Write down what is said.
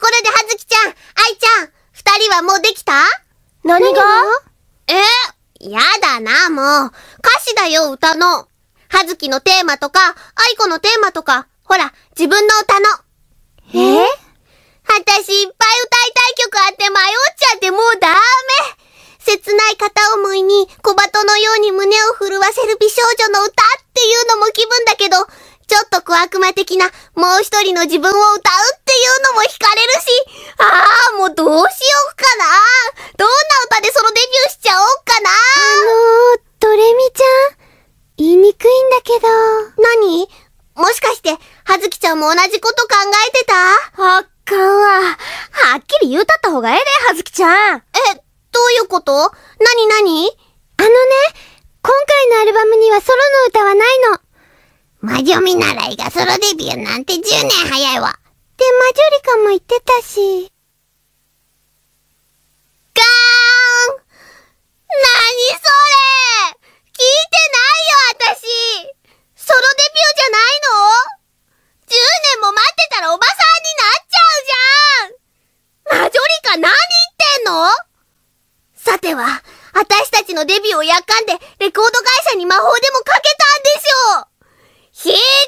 ころではずきちゃん、あいちゃん、二人はもうできた何がえー、やだな、もう。歌詞だよ、歌の。はずきのテーマとか、あいこのテーマとか、ほら、自分の歌の。えー、私いっぱい歌いたい曲あって迷っちゃってもうダメ切ない片思いに小鳩のように胸を震わせる美少女の歌っていうのも気分だけど、ちょっと小悪魔的なもう一人の自分を歌うも惹かれるし、ああ、もうどうしよっかな。どんな歌でソのデビューしちゃおっかな。あのー、ドレミちゃん、言いにくいんだけど。何もしかして、はずきちゃんも同じこと考えてたあっかんわ。はっきり言うたった方がええで、はずきちゃん。え、どういうこと何何あのね、今回のアルバムにはソロの歌はないの。魔女見習いがソロデビューなんて10年早いわ。ジュリカも言ってたし。ガーン何それ聞いてないよ、私ソロデビューじゃないの ?10 年も待ってたらおばさんになっちゃうじゃんマジョリカ何言ってんのさては、私たちのデビューをやっかんでレコード会社に魔法でもかけたんでしょうひ